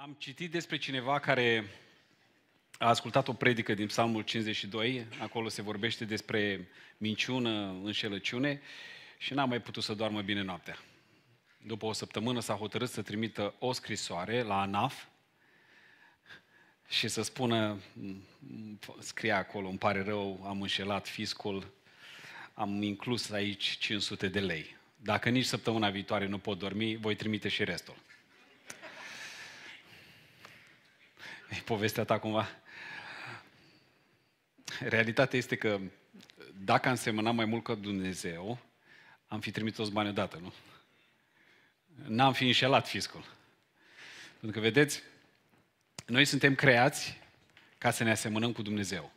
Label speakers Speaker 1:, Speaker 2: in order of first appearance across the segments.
Speaker 1: Am citit despre cineva care a ascultat o predică din Psalmul 52, acolo se vorbește despre minciună, înșelăciune și n-a mai putut să doarmă bine noaptea. După o săptămână s-a hotărât să trimită o scrisoare la ANAF și să spună, scrie acolo, îmi pare rău, am înșelat fiscul, am inclus aici 500 de lei. Dacă nici săptămâna viitoare nu pot dormi, voi trimite și restul. E povestea ta cumva? Realitatea este că dacă am semănat mai mult ca Dumnezeu, am fi trimis toți banii odată, nu? N-am fi înșelat fiscul. Pentru că, vedeți, noi suntem creați ca să ne asemănăm cu Dumnezeu.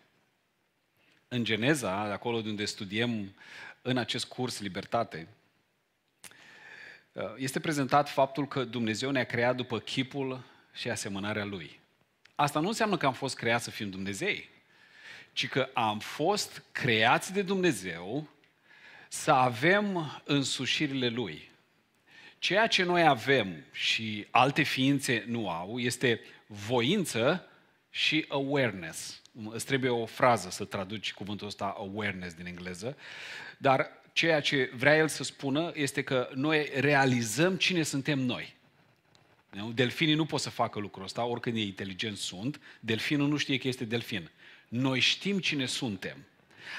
Speaker 1: În Geneza, de acolo de unde studiem în acest curs Libertate, este prezentat faptul că Dumnezeu ne-a creat după chipul și asemănarea Lui. Asta nu înseamnă că am fost creați să fim Dumnezei, ci că am fost creați de Dumnezeu să avem însușirile Lui. Ceea ce noi avem și alte ființe nu au este voință și awareness. Îți trebuie o frază să traduci cuvântul ăsta awareness din engleză, dar ceea ce vrea el să spună este că noi realizăm cine suntem noi. Delfinii nu pot să facă lucrul ăsta, oricât de inteligenți sunt, delfinul nu știe că este delfin. Noi știm cine suntem.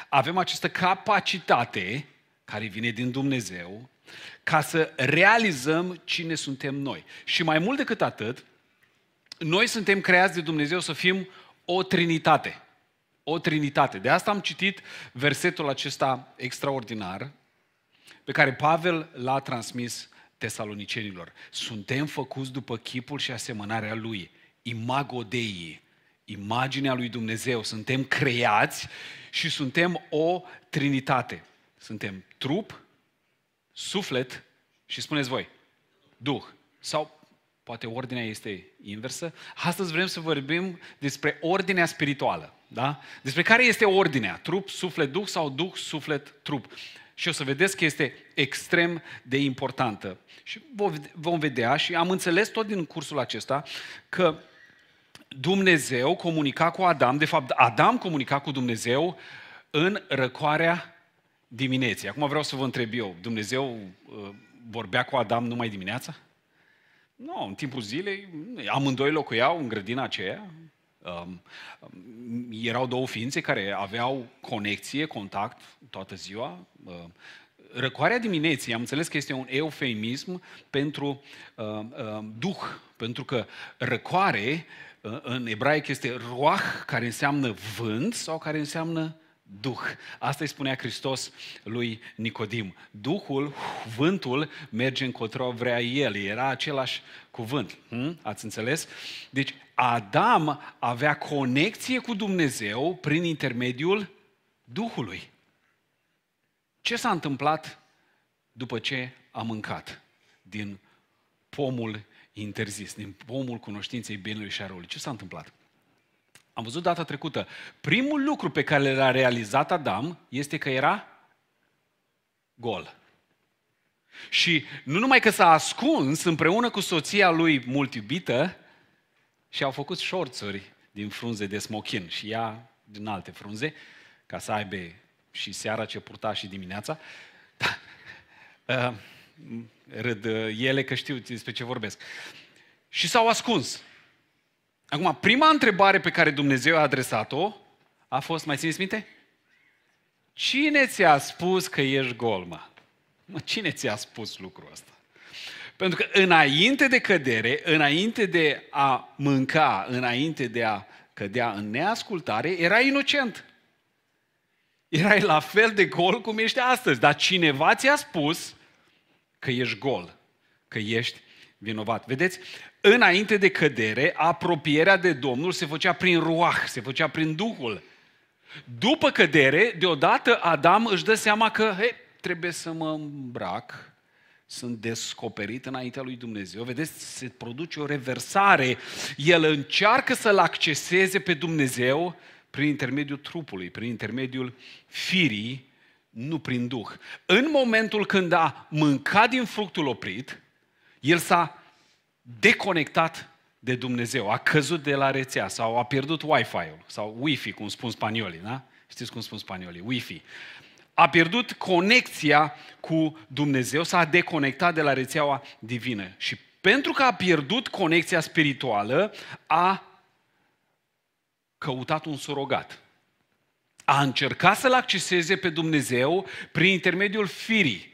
Speaker 1: Avem această capacitate care vine din Dumnezeu ca să realizăm cine suntem noi. Și mai mult decât atât, noi suntem creați de Dumnezeu să fim o trinitate. O trinitate. De asta am citit versetul acesta extraordinar pe care Pavel l-a transmis tesalonicenilor. Suntem făcuți după chipul și asemănarea Lui. Imago Dei, imaginea lui Dumnezeu. Suntem creați și suntem o trinitate. Suntem trup, suflet și spuneți voi, Duh. Sau poate ordinea este inversă. Astăzi vrem să vorbim despre ordinea spirituală. Da? Despre care este ordinea? Trup, suflet, duh sau duh, suflet, trup? Și o să vedeți că este extrem de importantă. Și vom vedea și am înțeles tot din cursul acesta că Dumnezeu comunica cu Adam, de fapt Adam comunica cu Dumnezeu în răcoarea dimineții. Acum vreau să vă întreb eu, Dumnezeu uh, vorbea cu Adam numai dimineața? Nu, în timpul zilei, amândoi locuiau în grădina aceea, Um, um, erau două ființe care aveau conexie, contact toată ziua. Uh, răcoarea dimineții, am înțeles că este un eufemism pentru uh, uh, duh, pentru că răcoare uh, în ebraic este roah, care înseamnă vânt sau care înseamnă Duh. Asta îi spunea Hristos lui Nicodim. Duhul, vântul, merge încotro vrea el. Era același cuvânt. Hmm? Ați înțeles? Deci Adam avea conexie cu Dumnezeu prin intermediul Duhului. Ce s-a întâmplat după ce a mâncat din pomul interzis, din pomul cunoștinței binelui și a răului? Ce s-a întâmplat? Am văzut data trecută. Primul lucru pe care l-a realizat Adam este că era gol. Și nu numai că s-a ascuns împreună cu soția lui mult iubită și au făcut șorțuri din frunze de smochin și ea din alte frunze, ca să aibă și seara ce purta și dimineața. Da. Uh, râd uh, ele că știu despre ce vorbesc. Și s-au ascuns. Acum, prima întrebare pe care Dumnezeu a adresat-o a fost, mai țineți minte? Cine ți-a spus că ești gol, mă? mă? Cine ți-a spus lucrul ăsta? Pentru că înainte de cădere, înainte de a mânca, înainte de a cădea în neascultare, era inocent. Erai la fel de gol cum ești astăzi, dar cineva ți-a spus că ești gol, că ești vinovat. Vedeți, înainte de cădere, apropierea de Domnul se făcea prin ruah, se făcea prin Duhul. După cădere, deodată Adam își dă seama că he, trebuie să mă îmbrac, sunt descoperit înaintea lui Dumnezeu. Vedeți, se produce o reversare. El încearcă să-L acceseze pe Dumnezeu prin intermediul trupului, prin intermediul firii, nu prin Duh. În momentul când a mâncat din fructul oprit, el s-a deconectat de Dumnezeu, a căzut de la rețea sau a pierdut Wi-Fi-ul sau Wi-Fi, cum spun spaniolii, da? Știți cum spun spaniolii, Wi-Fi. A pierdut conexia cu Dumnezeu, s-a deconectat de la rețeaua divină și pentru că a pierdut conexia spirituală, a căutat un surogat. A încercat să-L acceseze pe Dumnezeu prin intermediul firii,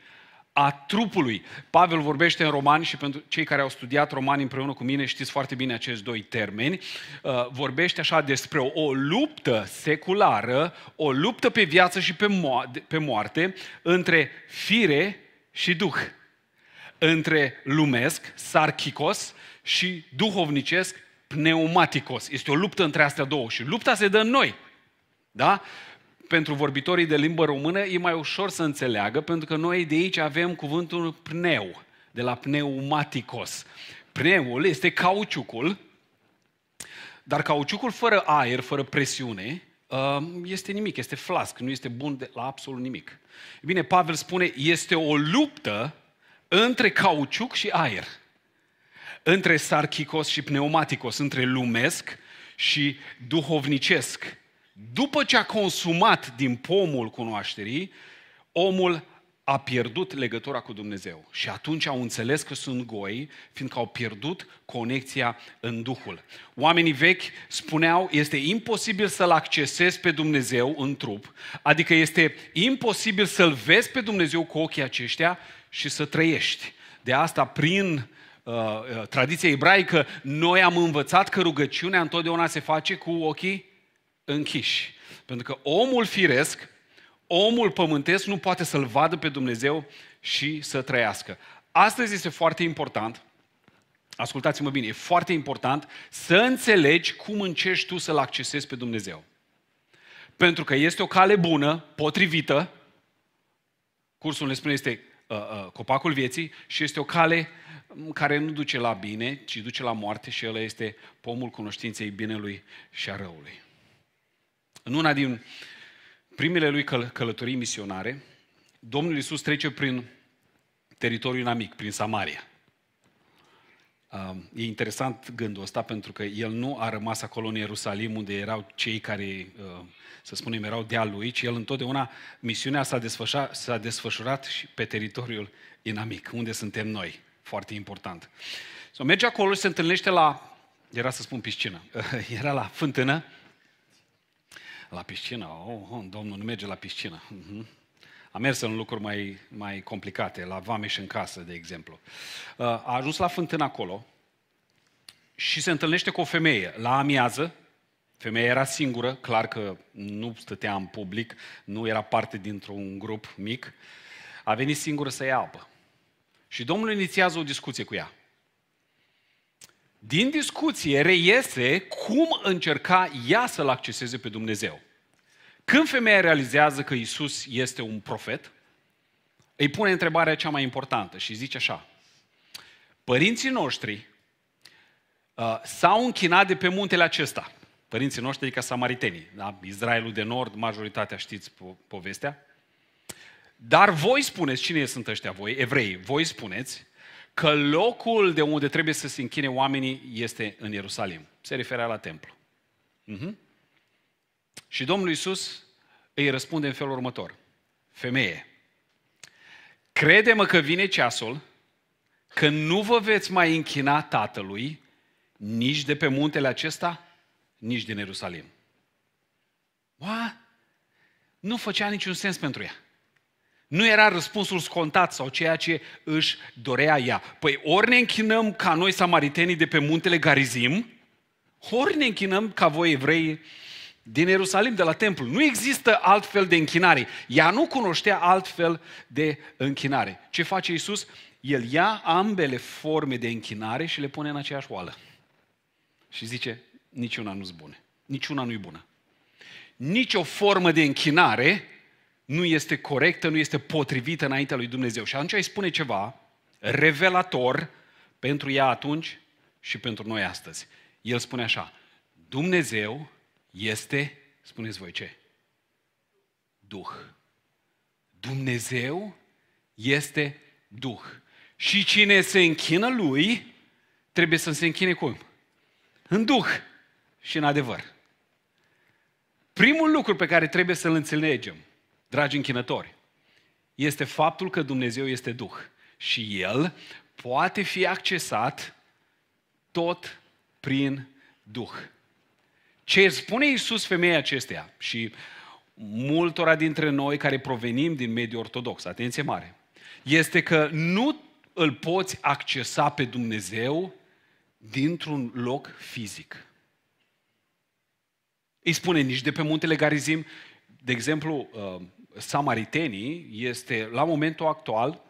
Speaker 1: a trupului. Pavel vorbește în romani și pentru cei care au studiat romani împreună cu mine știți foarte bine acești doi termeni. Uh, vorbește așa despre o luptă seculară, o luptă pe viață și pe, mo- pe moarte între fire și duh. Între lumesc, sarchicos, și duhovnicesc, pneumaticos. Este o luptă între astea două și lupta se dă în noi. Da? pentru vorbitorii de limbă română e mai ușor să înțeleagă, pentru că noi de aici avem cuvântul pneu, de la pneumaticos. Pneul este cauciucul, dar cauciucul fără aer, fără presiune, uh, este nimic, este flasc, nu este bun de la absolut nimic. Bine, Pavel spune, este o luptă între cauciuc și aer. Între sarchicos și pneumaticos, între lumesc și duhovnicesc. După ce a consumat din pomul cunoașterii, omul a pierdut legătura cu Dumnezeu. Și atunci au înțeles că sunt goi, fiindcă au pierdut conexia în Duhul. Oamenii vechi spuneau, este imposibil să-L accesezi pe Dumnezeu în trup, adică este imposibil să-L vezi pe Dumnezeu cu ochii aceștia și să trăiești. De asta, prin uh, uh tradiția ebraică, noi am învățat că rugăciunea întotdeauna se face cu ochii închiși. Pentru că omul firesc, omul pământesc nu poate să-L vadă pe Dumnezeu și să trăiască. Astăzi este foarte important, ascultați-mă bine, e foarte important să înțelegi cum încerci tu să-L accesezi pe Dumnezeu. Pentru că este o cale bună, potrivită, cursul ne spune este uh, uh, copacul vieții și este o cale care nu duce la bine, ci duce la moarte și el este pomul cunoștinței binelui și a răului. În una din primele lui căl- călătorii misionare, Domnul Iisus trece prin teritoriul inamic, prin Samaria. E interesant gândul ăsta pentru că el nu a rămas acolo în Ierusalim unde erau cei care, uh, să spunem, erau de lui, ci el întotdeauna, misiunea s-a desfășurat, s-a desfășurat și pe teritoriul inamic, unde suntem noi. Foarte important. So, merge acolo și se întâlnește la, era să spun piscină, era la fântână, la piscină, oh, oh, domnul nu merge la piscină. Uh-huh. A mers în lucruri mai, mai complicate, la vame și în casă, de exemplu. Uh, a ajuns la fântână acolo și se întâlnește cu o femeie la amiază, Femeia era singură, clar că nu stătea în public, nu era parte dintr-un grup mic. A venit singură să ia apă. Și Domnul inițiază o discuție cu ea din discuție reiese cum încerca ea să-L acceseze pe Dumnezeu. Când femeia realizează că Isus este un profet, îi pune întrebarea cea mai importantă și zice așa, părinții noștri uh, s-au închinat de pe muntele acesta. Părinții noștri, adică samaritenii, da? Israelul de Nord, majoritatea știți po- povestea. Dar voi spuneți, cine sunt ăștia voi, evrei, voi spuneți că locul de unde trebuie să se închine oamenii este în Ierusalim. Se referea la templu. Uh-huh. Și Domnul Iisus îi răspunde în felul următor. Femeie, crede-mă că vine ceasul că nu vă veți mai închina Tatălui nici de pe muntele acesta, nici din Ierusalim. What? Nu făcea niciun sens pentru ea. Nu era răspunsul scontat sau ceea ce își dorea ea. Păi ori ne închinăm ca noi samaritenii de pe muntele Garizim, ori ne închinăm ca voi evrei din Ierusalim, de la templu. Nu există altfel de închinare. Ea nu cunoștea altfel de închinare. Ce face Isus? El ia ambele forme de închinare și le pune în aceeași oală. Și zice, niciuna nu-s bune. Niciuna nu-i bună. Nici o formă de închinare nu este corectă, nu este potrivită înaintea lui Dumnezeu. Și atunci îi spune ceva revelator pentru ea atunci și pentru noi astăzi. El spune așa, Dumnezeu este, spuneți voi ce? Duh. Dumnezeu este Duh. Și cine se închină lui, trebuie să se închine cum? În Duh și în adevăr. Primul lucru pe care trebuie să-l înțelegem dragi închinători, este faptul că Dumnezeu este Duh și El poate fi accesat tot prin Duh. Ce spune Iisus femeia acesteia și multora dintre noi care provenim din mediul ortodox, atenție mare, este că nu îl poți accesa pe Dumnezeu dintr-un loc fizic. Îi spune nici de pe muntele Garizim, de exemplu, uh, samaritenii este, la momentul actual,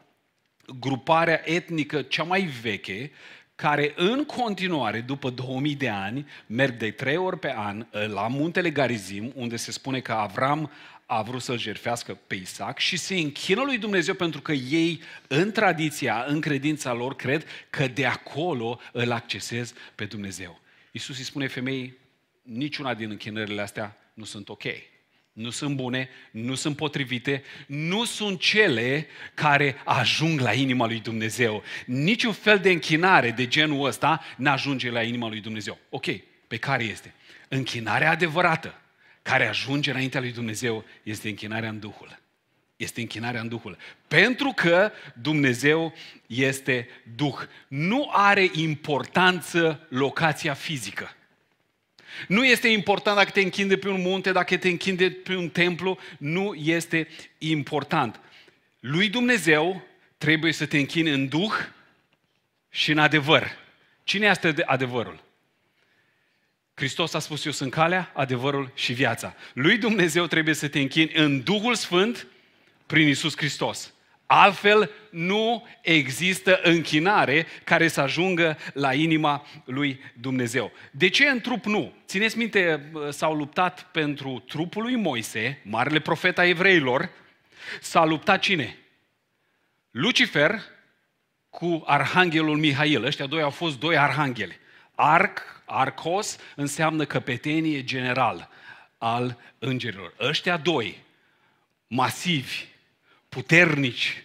Speaker 1: gruparea etnică cea mai veche, care în continuare, după 2000 de ani, merg de trei ori pe an ă, la muntele Garizim, unde se spune că Avram a vrut să-l jerfească pe Isaac și se închină lui Dumnezeu pentru că ei, în tradiția, în credința lor, cred că de acolo îl accesez pe Dumnezeu. Iisus îi spune femeii, niciuna din închinările astea nu sunt ok nu sunt bune, nu sunt potrivite, nu sunt cele care ajung la inima lui Dumnezeu. Niciun fel de închinare de genul ăsta nu ajunge la inima lui Dumnezeu. Ok, pe care este? Închinarea adevărată care ajunge înaintea lui Dumnezeu este închinarea în Duhul. Este închinarea în Duhul. Pentru că Dumnezeu este Duh. Nu are importanță locația fizică. Nu este important dacă te închinde pe un munte, dacă te închinde pe un templu, nu este important. Lui Dumnezeu trebuie să te închini în duh și în adevăr. Cine este adevărul? Hristos a spus, eu sunt calea, adevărul și viața. Lui Dumnezeu trebuie să te închini în Duhul Sfânt prin Isus Hristos. Altfel nu există închinare care să ajungă la inima lui Dumnezeu. De ce în trup nu? Țineți minte, s-au luptat pentru trupul lui Moise, marele profeta evreilor, s-a luptat cine? Lucifer cu arhanghelul Mihail. Ăștia doi au fost doi arhangheli. Arc, arcos, înseamnă căpetenie general al îngerilor. Ăștia doi, masivi, puternici,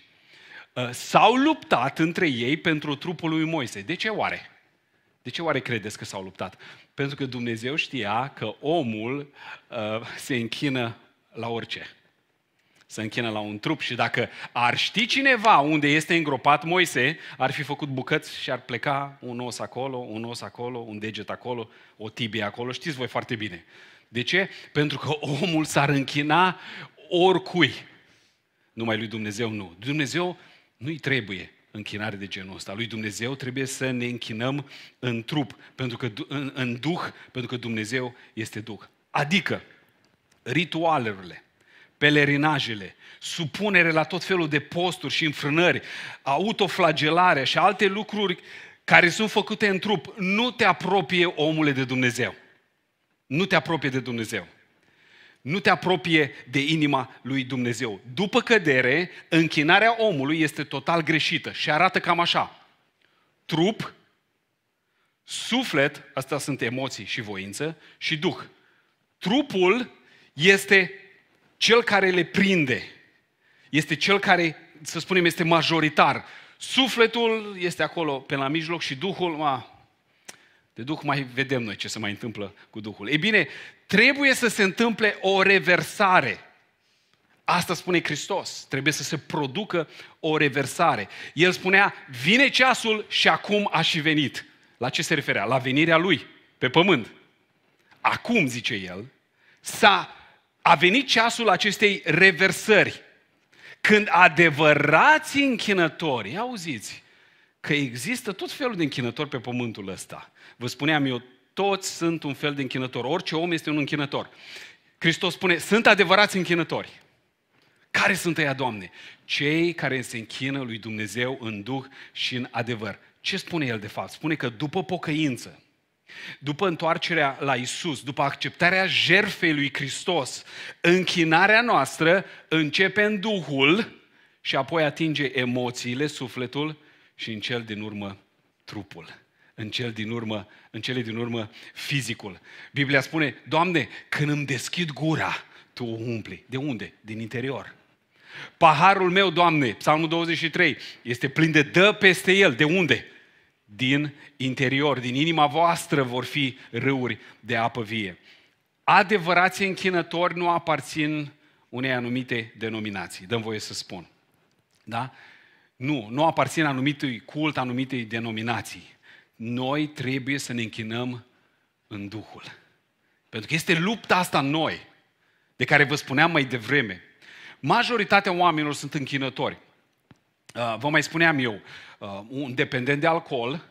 Speaker 1: uh, s-au luptat între ei pentru trupul lui Moise. De ce oare? De ce oare credeți că s-au luptat? Pentru că Dumnezeu știa că omul uh, se închină la orice. Se închină la un trup și dacă ar ști cineva unde este îngropat Moise, ar fi făcut bucăți și ar pleca un os acolo, un os acolo, un deget acolo, o tibie acolo. Știți voi foarte bine. De ce? Pentru că omul s-ar închina oricui numai lui Dumnezeu nu. Dumnezeu nu-i trebuie închinare de genul ăsta. Lui Dumnezeu trebuie să ne închinăm în trup, pentru că, în, în duh, pentru că Dumnezeu este duh. Adică, ritualurile, pelerinajele, supunere la tot felul de posturi și înfrânări, autoflagelare și alte lucruri care sunt făcute în trup, nu te apropie omule de Dumnezeu. Nu te apropie de Dumnezeu nu te apropie de inima lui Dumnezeu. După cădere, închinarea omului este total greșită și arată cam așa. Trup, suflet, asta sunt emoții și voință, și duh. Trupul este cel care le prinde. Este cel care, să spunem, este majoritar. Sufletul este acolo pe la mijloc și Duhul, ma, de Duh mai vedem noi ce se mai întâmplă cu Duhul. Ei bine, Trebuie să se întâmple o reversare. Asta spune Hristos. Trebuie să se producă o reversare. El spunea, vine ceasul și acum a și venit. La ce se referea? La venirea lui pe pământ. Acum, zice el, s-a, a venit ceasul acestei reversări. Când adevărați închinători, auziți, că există tot felul de închinători pe pământul ăsta. Vă spuneam eu, toți sunt un fel de închinător. Orice om este un închinător. Hristos spune, sunt adevărați închinători. Care sunt ăia, Doamne? Cei care se închină lui Dumnezeu în Duh și în adevăr. Ce spune el de fapt? Spune că după pocăință, după întoarcerea la Isus, după acceptarea jerfei lui Hristos, închinarea noastră începe în Duhul și apoi atinge emoțiile, sufletul și în cel din urmă trupul în, cel din urmă, în cele din urmă fizicul. Biblia spune, Doamne, când îmi deschid gura, Tu o umpli. De unde? Din interior. Paharul meu, Doamne, Psalmul 23, este plin de dă peste el. De unde? Din interior, din inima voastră vor fi râuri de apă vie. Adevărații închinători nu aparțin unei anumite denominații, dăm voie să spun. Da? Nu, nu aparțin anumitui cult, anumitei denominații noi trebuie să ne închinăm în Duhul. Pentru că este lupta asta în noi, de care vă spuneam mai devreme. Majoritatea oamenilor sunt închinători. Uh, vă mai spuneam eu, uh, un dependent de alcool,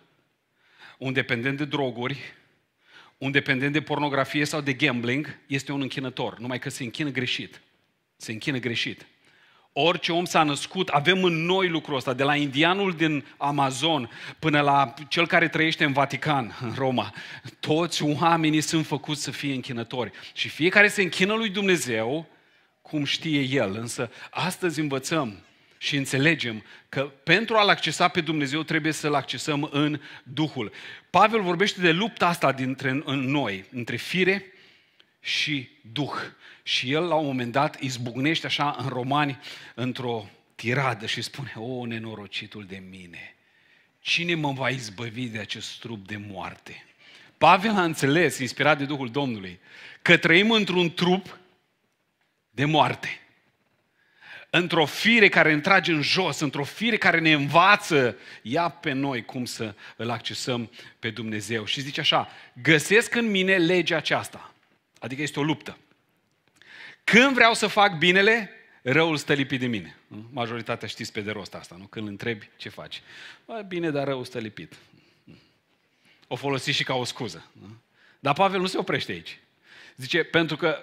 Speaker 1: un dependent de droguri, un dependent de pornografie sau de gambling este un închinător, numai că se închină greșit. Se închină greșit. Orice om s-a născut, avem în noi lucrul ăsta, de la indianul din Amazon până la cel care trăiește în Vatican, în Roma. Toți oamenii sunt făcuți să fie închinători și fiecare se închină lui Dumnezeu cum știe El. Însă astăzi învățăm și înțelegem că pentru a-L accesa pe Dumnezeu trebuie să-L accesăm în Duhul. Pavel vorbește de lupta asta dintre în noi, între fire și Duh. Și el la un moment dat izbucnește așa în romani într-o tiradă și spune, o nenorocitul de mine, cine mă va izbăvi de acest trup de moarte? Pavel a înțeles, inspirat de Duhul Domnului, că trăim într-un trup de moarte. Într-o fire care ne trage în jos, într-o fire care ne învață, ia pe noi cum să îl accesăm pe Dumnezeu. Și zice așa, găsesc în mine legea aceasta. Adică este o luptă. Când vreau să fac binele, răul stă lipit de mine. Majoritatea știți pe de rost asta, nu? Când îl întrebi ce faci. Bă, bine, dar răul stă lipit. O folosi și ca o scuză. Nu? Dar Pavel nu se oprește aici. Zice, pentru că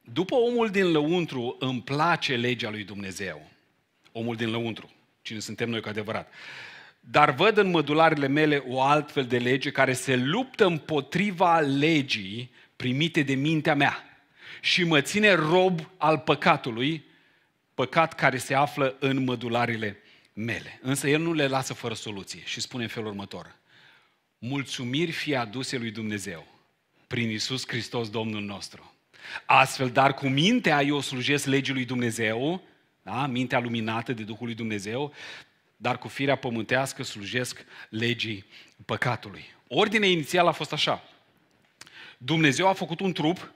Speaker 1: după omul din lăuntru îmi place legea lui Dumnezeu. Omul din lăuntru, cine suntem noi cu adevărat. Dar văd în mădularele mele o altfel de lege care se luptă împotriva legii primite de mintea mea și mă ține rob al păcatului, păcat care se află în mădularile mele. Însă el nu le lasă fără soluție și spune în felul următor. Mulțumiri fie aduse lui Dumnezeu prin Isus Hristos Domnul nostru. Astfel, dar cu mintea eu slujesc legii lui Dumnezeu, da? mintea luminată de Duhul lui Dumnezeu, dar cu firea pământească slujesc legii păcatului. Ordinea inițială a fost așa. Dumnezeu a făcut un trup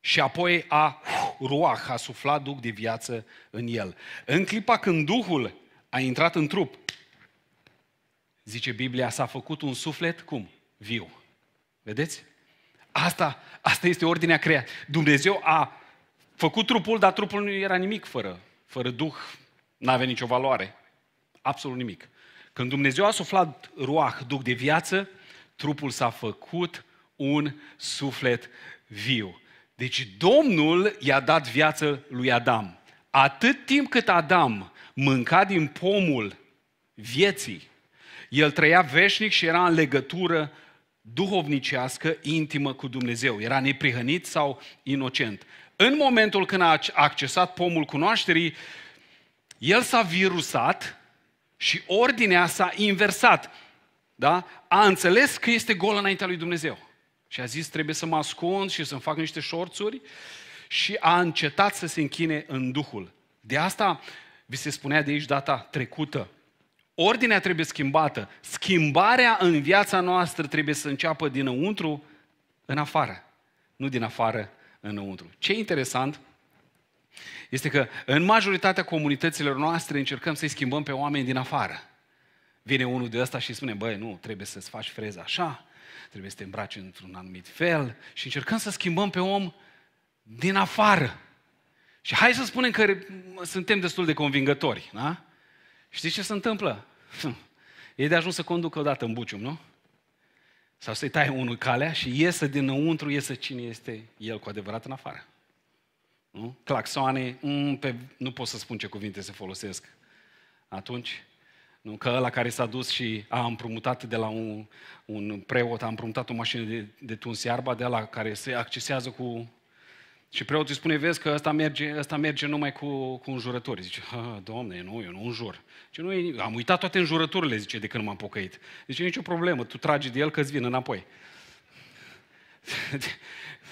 Speaker 1: și apoi a ruah, a suflat duh de viață în el. În clipa când Duhul a intrat în trup, zice Biblia, s-a făcut un suflet, cum? Viu. Vedeți? Asta, asta este ordinea creată. Dumnezeu a făcut trupul, dar trupul nu era nimic fără, fără Duh. N-avea nicio valoare. Absolut nimic. Când Dumnezeu a suflat ruah, Duh de viață, trupul s-a făcut un suflet viu. Deci Domnul i-a dat viață lui Adam. Atât timp cât Adam mânca din pomul vieții, el trăia veșnic și era în legătură duhovnicească, intimă cu Dumnezeu. Era neprihănit sau inocent. În momentul când a accesat pomul cunoașterii, el s-a virusat și ordinea s-a inversat. Da? A înțeles că este gol înaintea lui Dumnezeu. Și a zis, trebuie să mă ascund și să-mi fac niște șorțuri și a încetat să se închine în Duhul. De asta vi se spunea de aici data trecută. Ordinea trebuie schimbată. Schimbarea în viața noastră trebuie să înceapă dinăuntru în afară, nu din afară înăuntru. Ce interesant este că în majoritatea comunităților noastre încercăm să-i schimbăm pe oameni din afară. Vine unul de ăsta și spune, băi, nu, trebuie să-ți faci freza așa, trebuie să te îmbraci într-un anumit fel și încercăm să schimbăm pe om din afară. Și hai să spunem că suntem destul de convingători, da? Știți ce se întâmplă? E de ajuns să conducă odată în bucium, nu? Sau să-i tai unul calea și iese dinăuntru, iese cine este el cu adevărat în afară. Nu? Claxoane, mm, pe, nu pot să spun ce cuvinte se folosesc atunci. Nu? Că ăla care s-a dus și a împrumutat de la un, un preot, a împrumutat o mașină de, de tuns iarba, de la care se accesează cu... Și preotul îi spune, vezi că ăsta merge, ăsta merge numai cu, cu înjurături. Zice, domne, nu, eu nu înjur. Zice, nu, am uitat toate înjurăturile, zice, de când m-am pocăit. Zice, nicio problemă, tu tragi de el că-ți vin înapoi.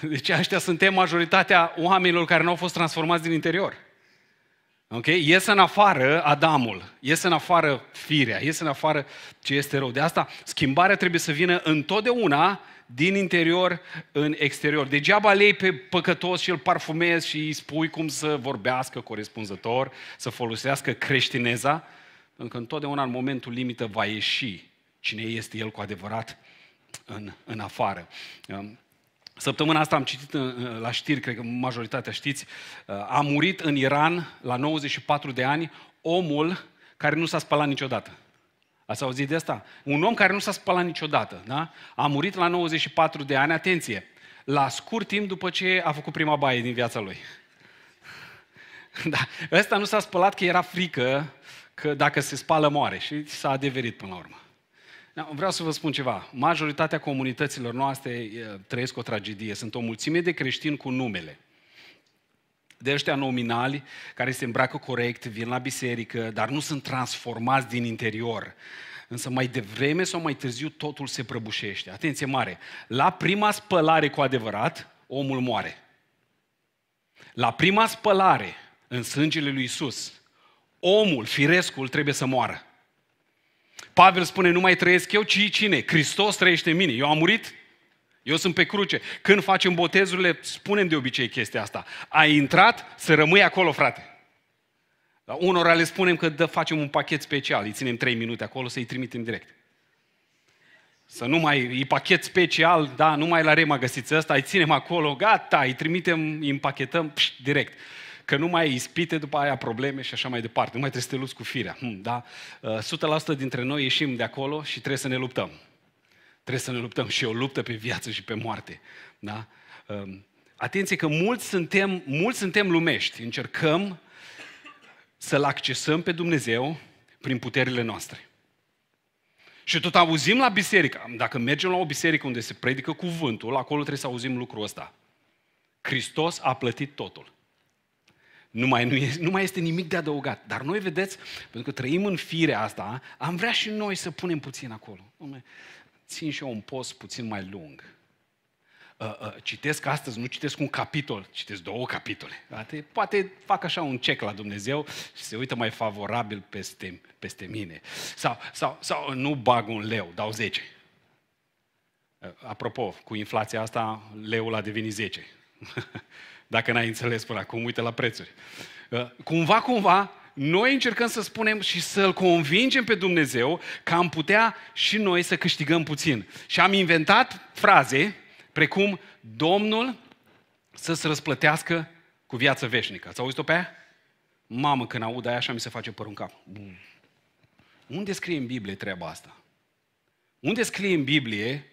Speaker 1: Deci ăștia suntem majoritatea oamenilor care nu au fost transformați din interior. Ok? Iese în afară Adamul, iese în afară firea, iese în afară ce este rău. De asta schimbarea trebuie să vină întotdeauna din interior în exterior. Degeaba lei pe păcătos și îl parfumezi și îi spui cum să vorbească corespunzător, să folosească creștineza, pentru că întotdeauna în momentul limită va ieși cine este el cu adevărat în, în afară. Um, Săptămâna asta am citit uh, uh, la știri, cred că majoritatea știți, uh, a murit în Iran la 94 de ani omul care nu s-a spălat niciodată. Ați auzit de asta? Un om care nu s-a spălat niciodată, da? A murit la 94 de ani, atenție, la scurt timp după ce a făcut prima baie din viața lui. Da. Ăsta nu s-a spălat că era frică că dacă se spală moare și s-a adeverit până la urmă. Da, vreau să vă spun ceva. Majoritatea comunităților noastre trăiesc o tragedie. Sunt o mulțime de creștini cu numele. De ăștia nominali, care se îmbracă corect, vin la biserică, dar nu sunt transformați din interior. Însă mai devreme sau mai târziu totul se prăbușește. Atenție mare! La prima spălare cu adevărat, omul moare. La prima spălare în sângele lui Isus, omul, firescul, trebuie să moară. Pavel spune, nu mai trăiesc eu, ci cine? Hristos trăiește în mine. Eu am murit, eu sunt pe cruce. Când facem botezurile, spunem de obicei chestia asta. Ai intrat să rămâi acolo, frate. La unora le spunem că dă, facem un pachet special, îi ținem trei minute acolo să-i trimitem direct. Să nu mai, e pachet special, da, nu mai la Rema găsiți ăsta, îi ținem acolo, gata, îi trimitem, îi împachetăm pș, direct că nu mai ai ispite, după aia probleme și așa mai departe. Nu mai trebuie să te lupți cu firea. Hmm, da? 100% uh, dintre noi ieșim de acolo și trebuie să ne luptăm. Trebuie să ne luptăm și o luptă pe viață și pe moarte. Da? Uh, atenție că mulți suntem, mulți suntem lumești. Încercăm să-L accesăm pe Dumnezeu prin puterile noastre. Și tot auzim la biserică. Dacă mergem la o biserică unde se predică cuvântul, acolo trebuie să auzim lucrul ăsta. Hristos a plătit totul nu mai, nu, este, nu mai este nimic de adăugat. Dar noi, vedeți, pentru că trăim în firea asta, am vrea și noi să punem puțin acolo. Țin și eu un post puțin mai lung. Uh, uh, citesc astăzi, nu citesc un capitol, citesc două capitole. Poate, poate fac așa un cec la Dumnezeu și se uită mai favorabil peste, peste mine. Sau, sau, sau nu bag un leu, dau 10. Uh, apropo, cu inflația asta, leul a devenit 10. Dacă n-ai înțeles până acum, uite la prețuri. Uh, cumva, cumva, noi încercăm să spunem și să-L convingem pe Dumnezeu că am putea și noi să câștigăm puțin. Și am inventat fraze precum Domnul să-ți răsplătească cu viață veșnică. Ați auzit-o pe aia? Mamă, când aud aia așa mi se face părul în cap. Bum. Unde scrie în Biblie treaba asta? Unde scrie în Biblie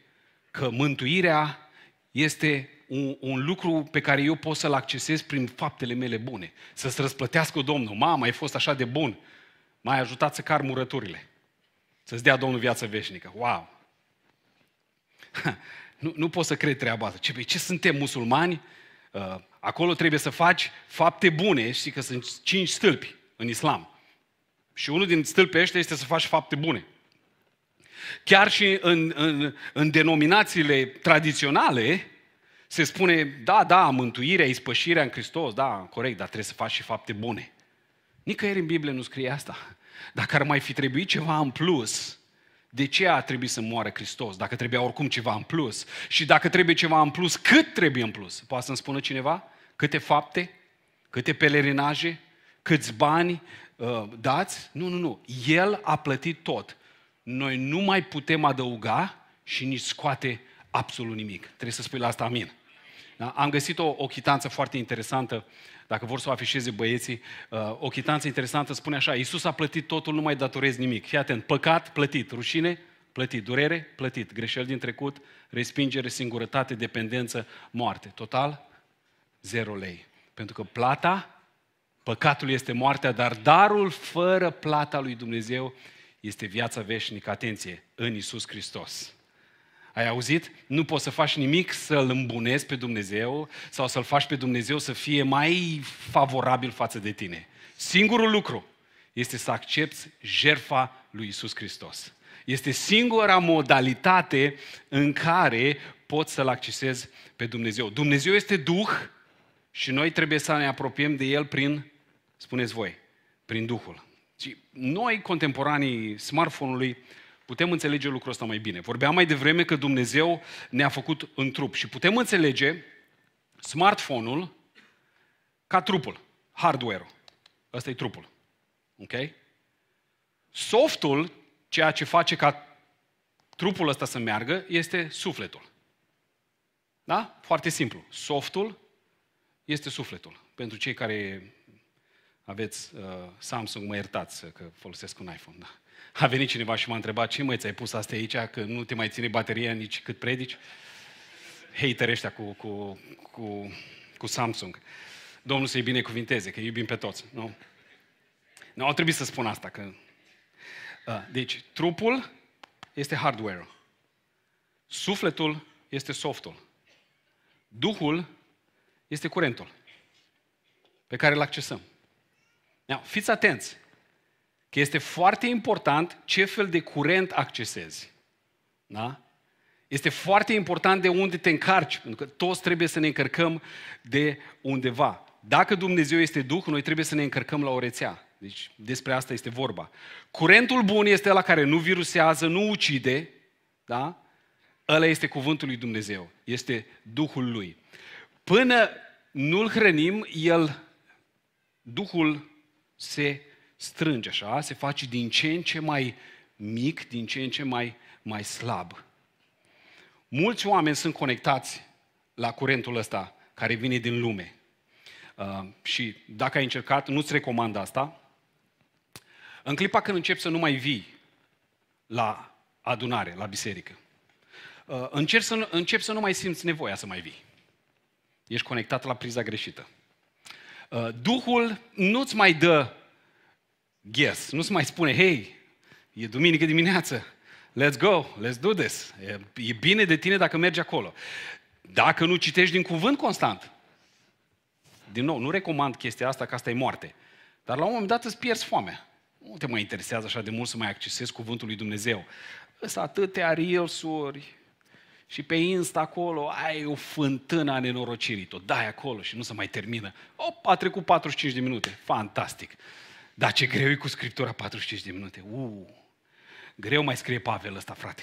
Speaker 1: că mântuirea este un, un lucru pe care eu pot să-l accesez prin faptele mele bune. Să-ți răsplătească Domnul. Mama, ai fost așa de bun. M-ai ajutat să car murăturile. Să-ți dea Domnul viață veșnică. Wow! nu, nu pot să cred treaba asta. Ce, păi, ce suntem musulmani? Uh, acolo trebuie să faci fapte bune. Știi că sunt cinci stâlpi în islam. Și unul din stâlpii ăștia este să faci fapte bune. Chiar și în, în, în denominațiile tradiționale, se spune, da, da, mântuirea, ispășirea în Hristos, da, corect, dar trebuie să faci și fapte bune. Nicăieri în Biblie nu scrie asta. Dacă ar mai fi trebuit ceva în plus, de ce a trebuit să moară Hristos? Dacă trebuia oricum ceva în plus. Și dacă trebuie ceva în plus, cât trebuie în plus? Poate să-mi spună cineva? Câte fapte? Câte pelerinaje? Câți bani uh, dați? Nu, nu, nu. El a plătit tot. Noi nu mai putem adăuga și nici scoate absolut nimic. Trebuie să spui la asta amin. Da? Am găsit o, o chitanță foarte interesantă, dacă vor să o afișeze băieții, uh, o chitanță interesantă spune așa, Iisus a plătit totul, nu mai datorez nimic. Fii atent, păcat, plătit, rușine, plătit, durere, plătit, greșeli din trecut, respingere, singurătate, dependență, moarte. Total, zero lei. Pentru că plata păcatul este moartea, dar darul fără plata lui Dumnezeu este viața veșnică, atenție, în Iisus Hristos. Ai auzit? Nu poți să faci nimic să-L îmbunezi pe Dumnezeu sau să-L faci pe Dumnezeu să fie mai favorabil față de tine. Singurul lucru este să accepti jerfa lui Isus Hristos. Este singura modalitate în care poți să-L accesezi pe Dumnezeu. Dumnezeu este Duh și noi trebuie să ne apropiem de El prin, spuneți voi, prin Duhul. noi, contemporanii smartphone-ului, Putem înțelege lucrul ăsta mai bine. Vorbeam mai devreme că Dumnezeu ne-a făcut în trup și putem înțelege smartphone-ul ca trupul, hardware-ul. Ăsta e trupul. Ok? Softul, ceea ce face ca trupul ăsta să meargă, este sufletul. Da? Foarte simplu. Softul este sufletul. Pentru cei care aveți uh, Samsung, mă iertați că folosesc un iPhone, da. A venit cineva și m-a întrebat, ce măi, ți-ai pus asta aici, că nu te mai ține bateria nici cât predici? Hei, ăștia cu, cu, cu, cu Samsung. Domnul să-i binecuvinteze, că iubim pe toți, nu? Nu, au trebuit să spun asta, că... Deci, trupul este hardware-ul. Sufletul este softul. Duhul este curentul pe care îl accesăm. Now, fiți atenți! că este foarte important ce fel de curent accesezi. Da? Este foarte important de unde te încarci, pentru că toți trebuie să ne încărcăm de undeva. Dacă Dumnezeu este Duh, noi trebuie să ne încărcăm la o rețea. Deci despre asta este vorba. Curentul bun este la care nu virusează, nu ucide, da? Ăla este cuvântul lui Dumnezeu, este Duhul lui. Până nu-l hrănim, el, Duhul se strânge așa, se face din ce în ce mai mic, din ce în ce mai, mai slab. Mulți oameni sunt conectați la curentul ăsta care vine din lume. Uh, și dacă ai încercat, nu-ți recomand asta. În clipa când începi să nu mai vii la adunare, la biserică, uh, încerci să, începi să nu mai simți nevoia să mai vii. Ești conectat la priza greșită. Uh, Duhul nu-ți mai dă guess. Nu se mai spune, hei, e duminică dimineață, let's go, let's do this. E, e bine de tine dacă mergi acolo. Dacă nu citești din cuvânt constant. Din nou, nu recomand chestia asta, că asta e moarte. Dar la un moment dat îți pierzi foamea. Nu te mai interesează așa de mult să mai accesezi cuvântul lui Dumnezeu. Sunt atâtea reelsuri și pe Insta acolo ai o fântână a nenorocirii. Tot dai acolo și nu se mai termină. Op, a trecut 45 de minute. Fantastic. Dar ce greu e cu Scriptura 45 de minute. Uuu, greu mai scrie Pavel ăsta, frate.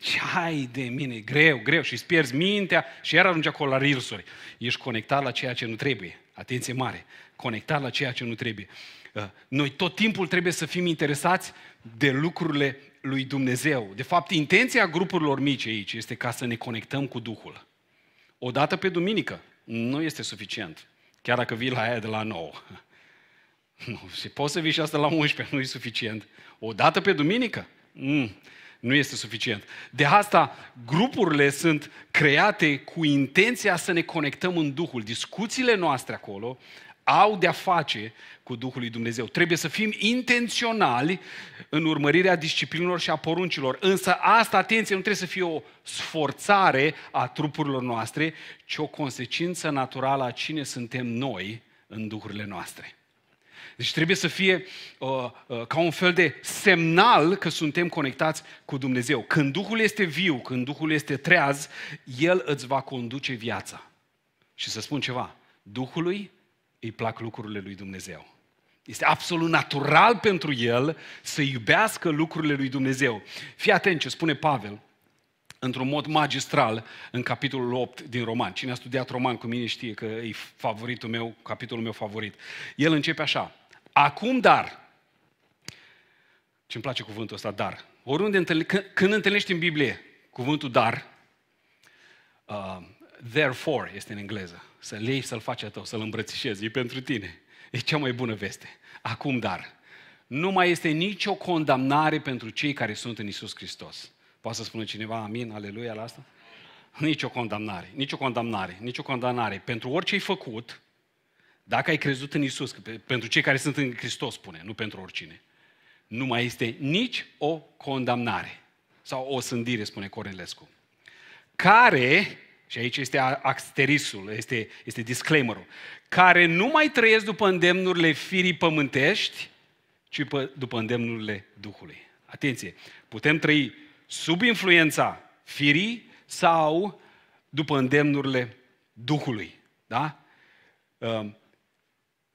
Speaker 1: Și hai de mine, greu, greu, și îți pierzi mintea și iar ajunge acolo la rilsuri. Ești conectat la ceea ce nu trebuie. Atenție mare, conectat la ceea ce nu trebuie. Uh, noi tot timpul trebuie să fim interesați de lucrurile lui Dumnezeu. De fapt, intenția grupurilor mici aici este ca să ne conectăm cu Duhul. O dată pe duminică nu este suficient, chiar dacă vii la aia de la nouă. Nu, și poți să vii și asta la 11, nu e suficient. O dată pe duminică? Mm, nu este suficient. De asta grupurile sunt create cu intenția să ne conectăm în Duhul. Discuțiile noastre acolo au de-a face cu Duhul lui Dumnezeu. Trebuie să fim intenționali în urmărirea disciplinilor și a poruncilor. Însă asta, atenție, nu trebuie să fie o sforțare a trupurilor noastre, ci o consecință naturală a cine suntem noi în duhurile noastre. Deci trebuie să fie uh, uh, ca un fel de semnal că suntem conectați cu Dumnezeu. Când Duhul este viu, când Duhul este treaz, El îți va conduce viața. Și să spun ceva, Duhului îi plac lucrurile lui Dumnezeu. Este absolut natural pentru el să iubească lucrurile lui Dumnezeu. Fii atent ce spune Pavel într-un mod magistral în capitolul 8 din Roman. Cine a studiat Roman cu mine știe că e favoritul meu, capitolul meu favorit. El începe așa. Acum dar, ce îmi place cuvântul ăsta, dar, oriunde întâlne, când întâlnești în Biblie cuvântul dar, uh, therefore este în engleză, să-l iei, să-l faci a tău, să-l îmbrățișezi, e pentru tine. E cea mai bună veste. Acum dar, nu mai este nicio condamnare pentru cei care sunt în Isus Hristos. Poate să spună cineva amin, aleluia la asta? Nicio condamnare, nicio condamnare, nicio condamnare. Pentru orice ai făcut, dacă ai crezut în Isus, că pentru cei care sunt în Hristos, spune, nu pentru oricine, nu mai este nici o condamnare sau o sândire, spune Cornelescu. Care, și aici este asterisul, este, este disclaimerul, care nu mai trăiesc după îndemnurile firii pământești, ci după îndemnurile Duhului. Atenție! Putem trăi sub influența firii sau după îndemnurile Duhului. Da? Ehm,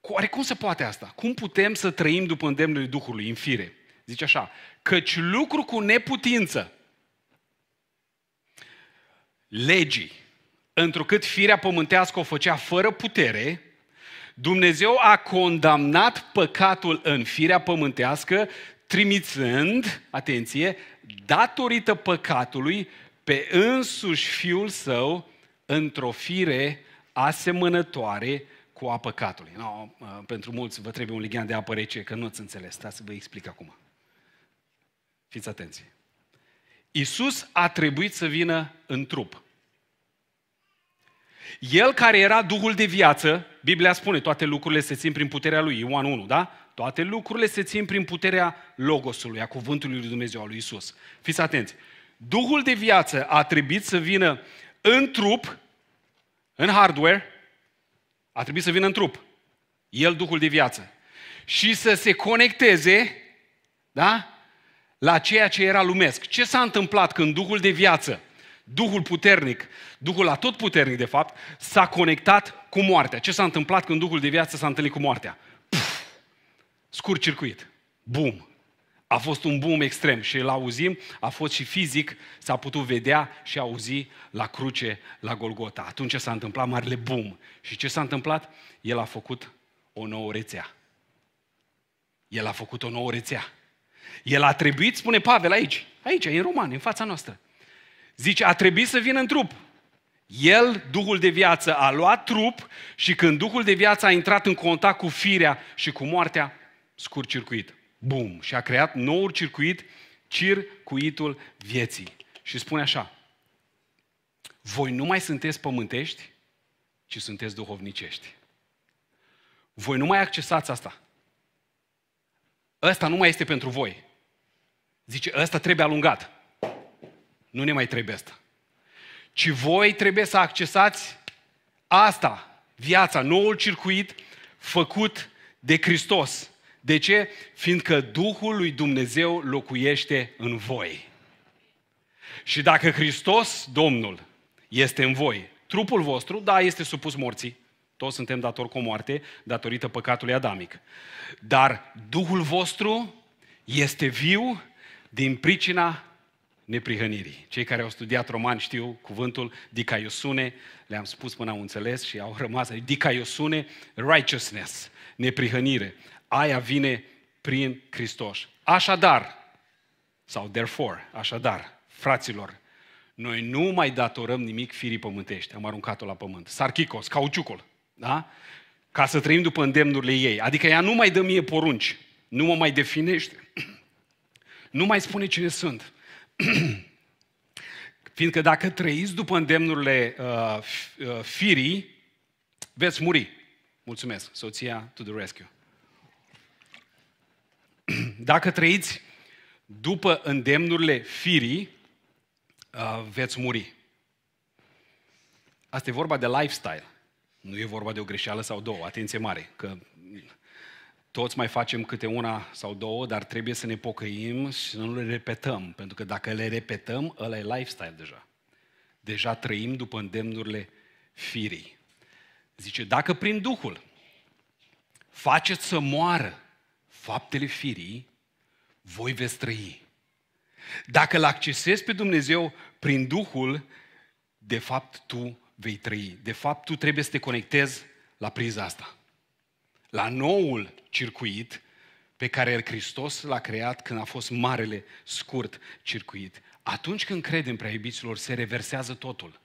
Speaker 1: Oare cum se poate asta? Cum putem să trăim după îndemnul Duhului, în fire? Zice așa, căci lucru cu neputință legii, întrucât firea pământească o făcea fără putere, Dumnezeu a condamnat păcatul în firea pământească, trimițând, atenție, datorită păcatului, pe însuși Fiul Său într-o fire asemănătoare cu apă catului. No, uh, pentru mulți vă trebuie un lighean de apă rece, că nu ați înțeles. Stați să vă explic acum. Fiți atenți. Iisus a trebuit să vină în trup. El care era Duhul de viață, Biblia spune, toate lucrurile se țin prin puterea lui, Ioan 1, da? Toate lucrurile se țin prin puterea Logosului, a cuvântului lui Dumnezeu, a lui Isus. Fiți atenți. Duhul de viață a trebuit să vină în trup, în hardware, a trebuit să vină în trup. El, Duhul de viață. Și să se conecteze, da? La ceea ce era lumesc. Ce s-a întâmplat când Duhul de viață, Duhul puternic, Duhul tot puternic, de fapt, s-a conectat cu moartea? Ce s-a întâmplat când Duhul de viață s-a întâlnit cu moartea? Puf! Scurt circuit. Bum! a fost un boom extrem și îl auzim, a fost și fizic, s-a putut vedea și auzi la cruce, la Golgota. Atunci s-a întâmplat marele boom. Și ce s-a întâmplat? El a făcut o nouă rețea. El a făcut o nouă rețea. El a trebuit, spune Pavel aici, aici, în roman, în fața noastră. Zice, a trebuit să vină în trup. El, Duhul de viață, a luat trup și când Duhul de viață a intrat în contact cu firea și cu moartea, scurt circuit. Bum! Și a creat noul circuit, circuitul vieții. Și spune așa, voi nu mai sunteți pământești, ci sunteți duhovnicești. Voi nu mai accesați asta. Ăsta nu mai este pentru voi. Zice, ăsta trebuie alungat. Nu ne mai trebuie asta. Ci voi trebuie să accesați asta, viața, noul circuit făcut de Hristos. De ce? Fiindcă Duhul lui Dumnezeu locuiește în voi. Și dacă Hristos, Domnul, este în voi, trupul vostru, da, este supus morții, toți suntem datori cu moarte datorită păcatului adamic. Dar Duhul vostru este viu din pricina neprihănirii. Cei care au studiat roman știu cuvântul dicaiosune, le-am spus până au înțeles și au rămas dicaiosune, righteousness, neprihănire aia vine prin Hristos. Așadar, sau therefore, așadar, fraților, noi nu mai datorăm nimic firii pământești. Am aruncat-o la pământ. Sarchicos, cauciucul, da? Ca să trăim după îndemnurile ei. Adică ea nu mai dă mie porunci, nu mă mai definește, nu mai spune cine sunt. Fiindcă dacă trăiți după îndemnurile uh, uh, firii, veți muri. Mulțumesc, soția to the rescue. Dacă trăiți după îndemnurile firii, uh, veți muri. Asta e vorba de lifestyle. Nu e vorba de o greșeală sau două. Atenție mare, că toți mai facem câte una sau două, dar trebuie să ne pocăim și să nu le repetăm. Pentru că dacă le repetăm, ăla e lifestyle deja. Deja trăim după îndemnurile firii. Zice, dacă prin Duhul faceți să moară faptele firii, voi veți trăi. Dacă îl accesezi pe Dumnezeu prin Duhul, de fapt tu vei trăi. De fapt tu trebuie să te conectezi la priza asta. La noul circuit pe care Hristos l-a creat când a fost marele scurt circuit. Atunci când credem, prea iubiților, se reversează totul.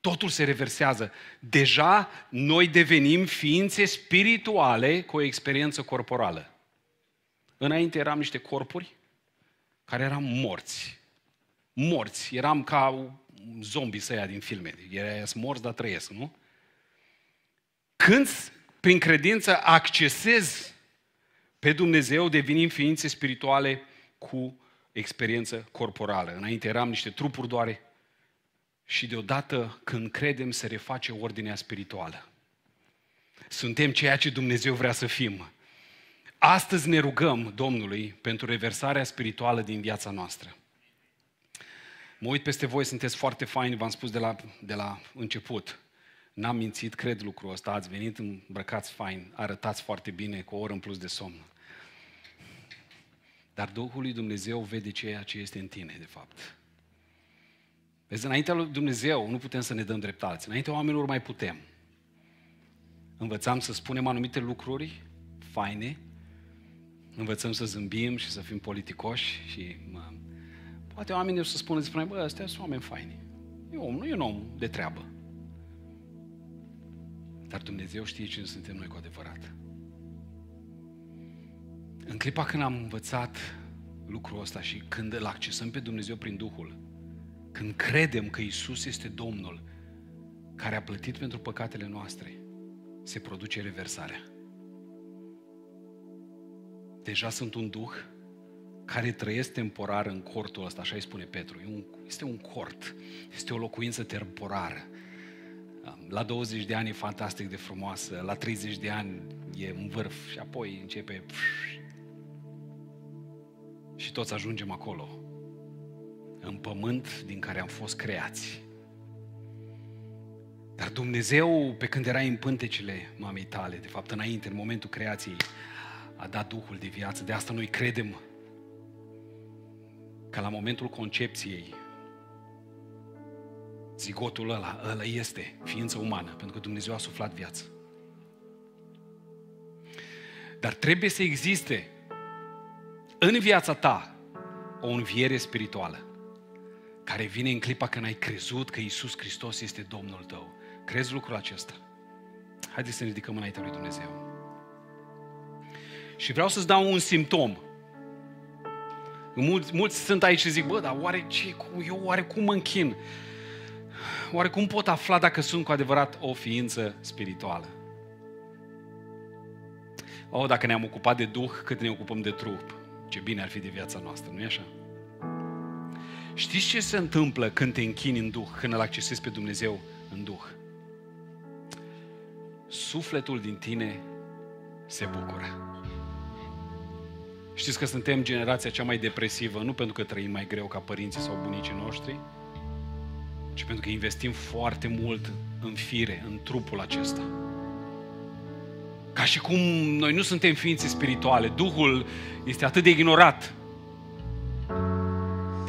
Speaker 1: Totul se reversează. Deja noi devenim ființe spirituale cu o experiență corporală. Înainte eram niște corpuri care eram morți. Morți. Eram ca zombii să ia din filme. Ei morți, dar trăiesc, nu? Când prin credință accesez pe Dumnezeu, devenim ființe spirituale cu experiență corporală. Înainte eram niște trupuri doare, și deodată când credem se reface ordinea spirituală. Suntem ceea ce Dumnezeu vrea să fim. Astăzi ne rugăm Domnului pentru reversarea spirituală din viața noastră. Mă uit peste voi, sunteți foarte faini, v-am spus de la, de la început. N-am mințit, cred lucrul ăsta, ați venit îmbrăcați fain, arătați foarte bine, cu o oră în plus de somn. Dar Duhul lui Dumnezeu vede ceea ce este în tine, de fapt. Vezi, înaintea lui Dumnezeu nu putem să ne dăm dreptate. înaintea oamenilor mai putem. Învățam să spunem anumite lucruri faine, învățăm să zâmbim și să fim politicoși și mă, poate oamenii o să spună despre noi, bă, ăstea sunt oameni faini. E om, nu e un om de treabă. Dar Dumnezeu știe cine suntem noi cu adevărat. În clipa când am învățat lucrul ăsta și când îl accesăm pe Dumnezeu prin Duhul, când credem că Isus este Domnul care a plătit pentru păcatele noastre, se produce reversarea. Deja sunt un duh care trăiesc temporar în cortul ăsta, așa îi spune Petru. Este un cort, este o locuință temporară. La 20 de ani e fantastic de frumoasă, la 30 de ani e în vârf și apoi începe... Și toți ajungem acolo în pământ din care am fost creați. Dar Dumnezeu, pe când era în pântecele mamei tale, de fapt înainte, în momentul creației, a dat Duhul de viață. De asta noi credem că la momentul concepției, zigotul ăla, ăla este ființă umană, pentru că Dumnezeu a suflat viață. Dar trebuie să existe în viața ta o înviere spirituală care vine în clipa când ai crezut că Isus Hristos este Domnul tău. Crezi lucrul acesta? Haideți să ne ridicăm înaintea lui Dumnezeu. Și vreau să-ți dau un simptom. Mulți, mulți sunt aici și zic, bă, dar oare ce, eu oare cum mă închin? Oare cum pot afla dacă sunt cu adevărat o ființă spirituală? O, oh, dacă ne-am ocupat de Duh, cât ne ocupăm de trup. Ce bine ar fi de viața noastră, nu-i așa? Știți ce se întâmplă când te închini în Duh, când îl accesezi pe Dumnezeu în Duh? Sufletul din tine se bucură. Știți că suntem generația cea mai depresivă, nu pentru că trăim mai greu ca părinții sau bunicii noștri, ci pentru că investim foarte mult în fire, în trupul acesta. Ca și cum noi nu suntem ființe spirituale. Duhul este atât de ignorat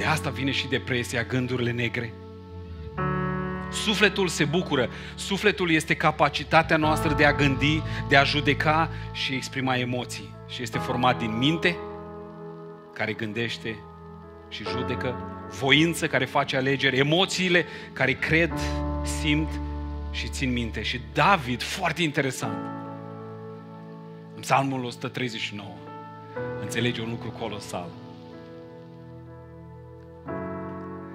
Speaker 1: de asta vine și depresia, gândurile negre. Sufletul se bucură. Sufletul este capacitatea noastră de a gândi, de a judeca și exprima emoții. Și este format din minte, care gândește și judecă, voință care face alegeri, emoțiile care cred, simt și țin minte. Și David, foarte interesant, în Psalmul 139, înțelege un lucru colosal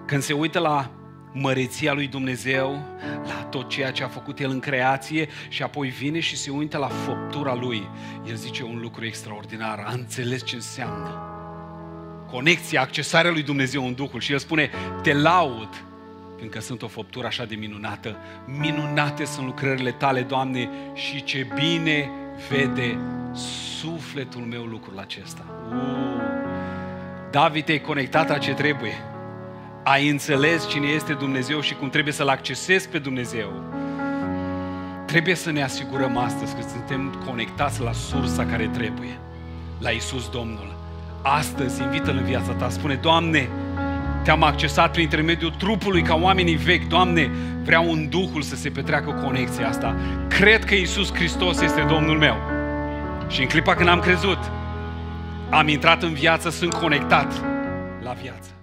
Speaker 1: Când se uită la măreția lui Dumnezeu, la tot ceea ce a făcut El în creație și apoi vine și se uită la făptura Lui. El zice un lucru extraordinar, a înțeles ce înseamnă. Conexia, accesarea lui Dumnezeu în Duhul și El spune, te laud, fiindcă sunt o făptură așa de minunată. Minunate sunt lucrările Tale, Doamne, și ce bine vede sufletul meu lucrul acesta. Uuu. David, te-ai conectat la ce trebuie ai înțeles cine este Dumnezeu și cum trebuie să-L accesezi pe Dumnezeu, trebuie să ne asigurăm astăzi că suntem conectați la sursa care trebuie, la Isus Domnul. Astăzi invită-L în viața ta, spune, Doamne, te-am accesat prin intermediul trupului ca oamenii vechi. Doamne, vreau în Duhul să se petreacă conexia asta. Cred că Isus Hristos este Domnul meu. Și în clipa când am crezut, am intrat în viață, sunt conectat la viață.